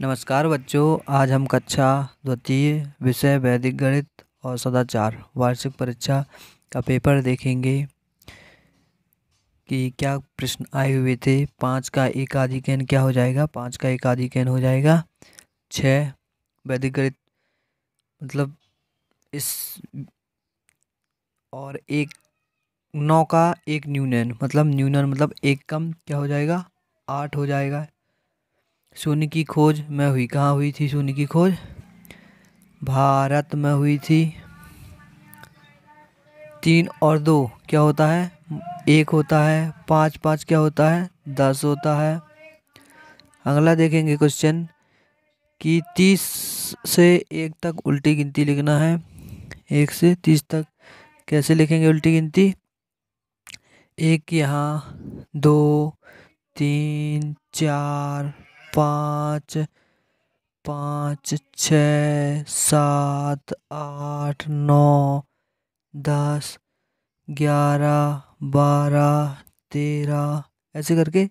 नमस्कार बच्चों आज हम कक्षा द्वितीय विषय वैदिक गणित और सदाचार वार्षिक परीक्षा का पेपर देखेंगे कि क्या प्रश्न आए हुए थे पाँच का एकाधिकन क्या हो जाएगा पाँच का एकाधिकन हो जाएगा छः वैदिक गणित मतलब इस और एक नौ का एक न्यूनन मतलब न्यूनन मतलब एक कम क्या हो जाएगा आठ हो जाएगा शून्य की खोज में हुई कहाँ हुई थी शून्य की खोज भारत में हुई थी तीन और दो क्या होता है एक होता है पाँच पाँच क्या होता है दस होता है अगला देखेंगे क्वेश्चन कि तीस से एक तक उल्टी गिनती लिखना है एक से तीस तक कैसे लिखेंगे उल्टी गिनती एक यहाँ दो तीन चार पाँच पाँच छ सात आठ नौ दस ग्यारह बारह तेरह ऐसे करके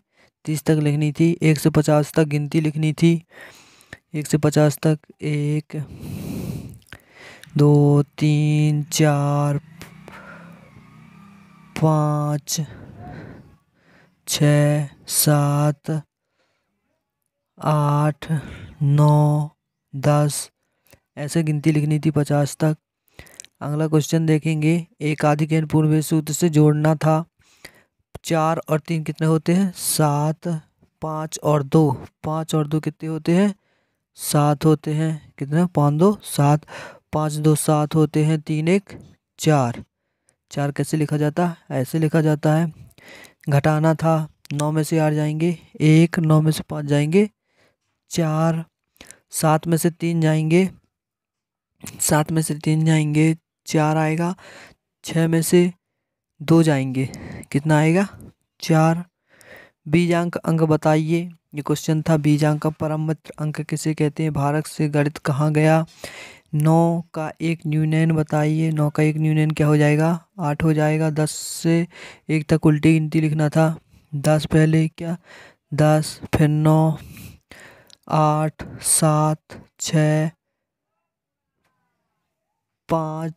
तीस तक लिखनी थी एक से पचास तक गिनती लिखनी थी एक से पचास तक एक दो तीन चार पाँच छ सात आठ नौ दस ऐसे गिनती लिखनी थी पचास तक अगला क्वेश्चन देखेंगे एक आधिकैन पूर्व सूत्र से जोड़ना था चार और तीन कितने होते हैं सात पाँच और दो पाँच और दो कितने होते हैं सात होते हैं कितने पाँच दो सात पाँच दो सात होते हैं तीन एक चार चार कैसे लिखा जाता ऐसे लिखा जाता है घटाना था नौ में से आठ जाएंगे एक नौ में से पाँच जाएंगे चार सात में से तीन जाएंगे सात में से तीन जाएंगे चार आएगा छः में से दो जाएंगे कितना आएगा चार बीजांक अंक बताइए ये क्वेश्चन था बीजांक का परमित्र अंक किसे कहते हैं भारत से गणित कहाँ गया नौ का एक न्यूनयन बताइए नौ का एक न्यूनयन क्या हो जाएगा आठ हो जाएगा दस से एक तक उल्टी गिनती लिखना था दस पहले क्या दस फिर नौ आठ सात छः पाँच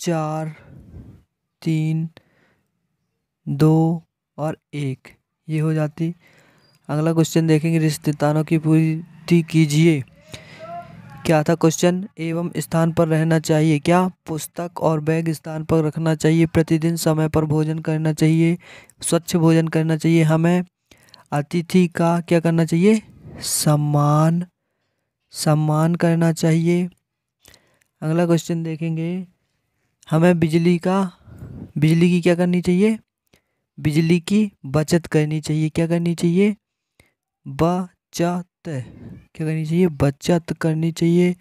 चार तीन दो और एक ये हो जाती अगला क्वेश्चन देखेंगे रिश्तेदारों की पूर्ति कीजिए क्या था क्वेश्चन एवं स्थान पर रहना चाहिए क्या पुस्तक और बैग स्थान पर रखना चाहिए प्रतिदिन समय पर भोजन करना चाहिए स्वच्छ भोजन करना चाहिए हमें अतिथि का क्या करना चाहिए सम्मान सम्मान करना चाहिए अगला क्वेश्चन देखेंगे हमें बिजली का बिजली की क्या करनी चाहिए बिजली की बचत करनी चाहिए क्या करनी चाहिए बचत क्या करनी चाहिए बचत करनी चाहिए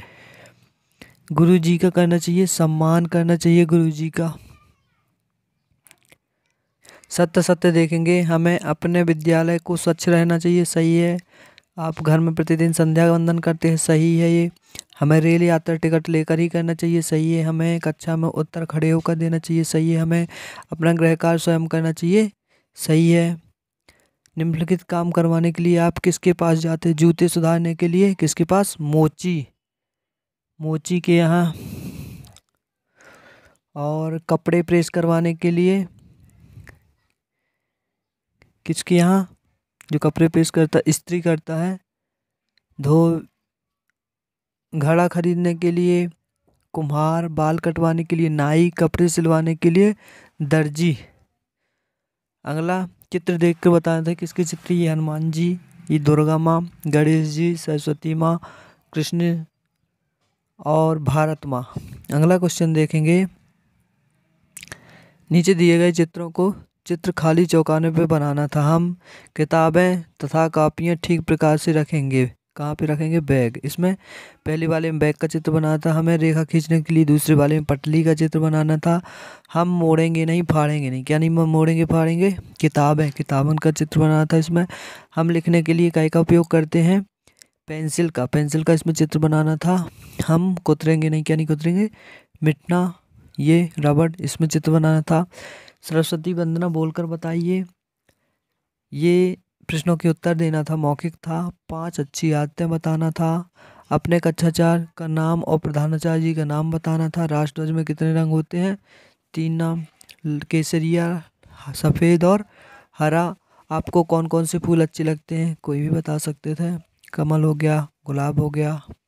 गुरु जी का करना चाहिए सम्मान करना चाहिए गुरु जी का सत्य सत्य देखेंगे हमें अपने विद्यालय को स्वच्छ रहना चाहिए सही है आप घर में प्रतिदिन संध्या वंदन करते हैं सही है ये हमें रेल यात्रा टिकट लेकर ही करना चाहिए सही है हमें कक्षा में उत्तर खड़े होकर देना चाहिए सही है हमें अपना गृह कार्य स्वयं करना चाहिए सही है निम्नलिखित काम करवाने के लिए आप किसके पास जाते हैं जूते सुधारने के लिए किसके पास मोची मोची के यहाँ और कपड़े प्रेस करवाने के लिए किसके यहाँ जो कपड़े पेश करता स्त्री करता है धो घड़ा खरीदने के लिए कुम्हार बाल कटवाने के लिए नाई कपड़े सिलवाने के लिए दर्जी अगला चित्र देख कर बताया था किसके चित्र ये हनुमान जी ये दुर्गा माँ गणेश जी सरस्वती माँ कृष्ण और भारत माँ अगला क्वेश्चन देखेंगे नीचे दिए गए चित्रों को चित्र खाली चौकाने पे बनाना था हम किताबें तथा कापियाँ ठीक प्रकार से रखेंगे कहाँ पे रखेंगे बैग इसमें पहले वाले में बैग का चित्र बनाना था हमें रेखा खींचने के लिए दूसरे वाले में पटली का चित्र बनाना था हम मोड़ेंगे नहीं फाड़ेंगे नहीं क्या नहीं मोड़ेंगे फाड़ेंगे किताबें किताबन का चित्र बनाना था इसमें हम लिखने के लिए काय का उपयोग करते हैं पेंसिल का पेंसिल का इसमें चित्र बनाना था हम कुतरेंगे नहीं क्या नहीं कुतरेंगे मिटना ये रबड़ इसमें चित्र बनाना था सरस्वती वंदना बोलकर बताइए ये प्रश्नों के उत्तर देना था मौखिक था पांच अच्छी आदतें बताना था अपने कक्षाचार्य का नाम और प्रधानाचार्य जी का नाम बताना था राष्ट्रध्वज में कितने रंग होते हैं तीन नाम केसरिया सफ़ेद और हरा आपको कौन कौन से फूल अच्छे लगते हैं कोई भी बता सकते थे कमल हो गया गुलाब हो गया